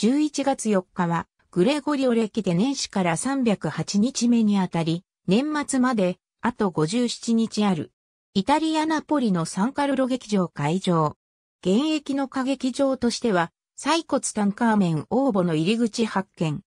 11月4日は、グレゴリオ歴で年始から308日目にあたり、年末まで、あと57日ある。イタリア・ナポリのサンカルロ劇場会場。現役の歌劇場としては、サイコツタンカーメン応募の入り口発見。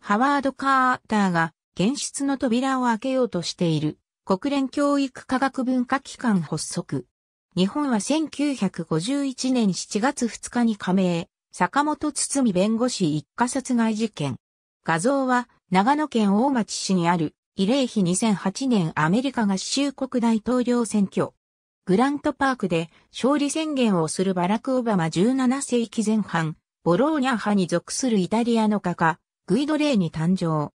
ハワード・カーターが、現出の扉を開けようとしている、国連教育科学文化機関発足。日本は1951年7月2日に加盟、坂本堤弁護士一家殺害事件。画像は長野県大町市にある慰霊碑2008年アメリカ合衆国大統領選挙。グラントパークで勝利宣言をするバラク・オバマ17世紀前半、ボローニャ派に属するイタリアの画家、グイドレイに誕生。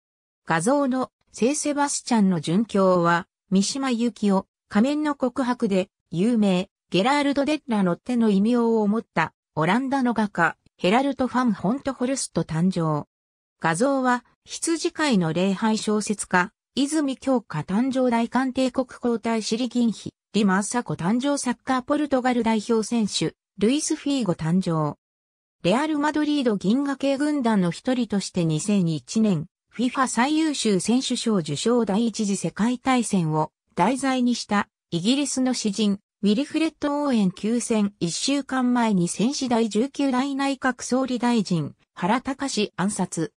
画像の聖セバスチャンの殉教は、三島由紀夫、仮面の告白で、有名、ゲラールド・デッラの手の異名を持った、オランダの画家、ヘラルト・ファン・ホント・ホルスト誕生。画像は、羊飼いの礼拝小説家、泉京花誕生大韓帝国皇太子ギンヒ、リマッサコ誕生サッカーポルトガル代表選手、ルイス・フィーゴ誕生。レアル・マドリード銀河系軍団の一人として2001年、FIFA 最優秀選手賞受賞第一次世界大戦を題材にしたイギリスの詩人ウィリフレッド・応援休戦一週間前に戦士第19代内閣総理大臣、原隆暗殺。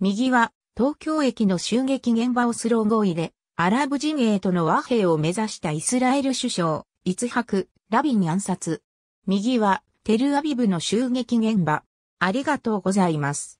右は、東京駅の襲撃現場をスロー合意で、アラブ陣営との和平を目指したイスラエル首相、イツハク、ラビン暗殺。右は、テルアビブの襲撃現場。ありがとうございます。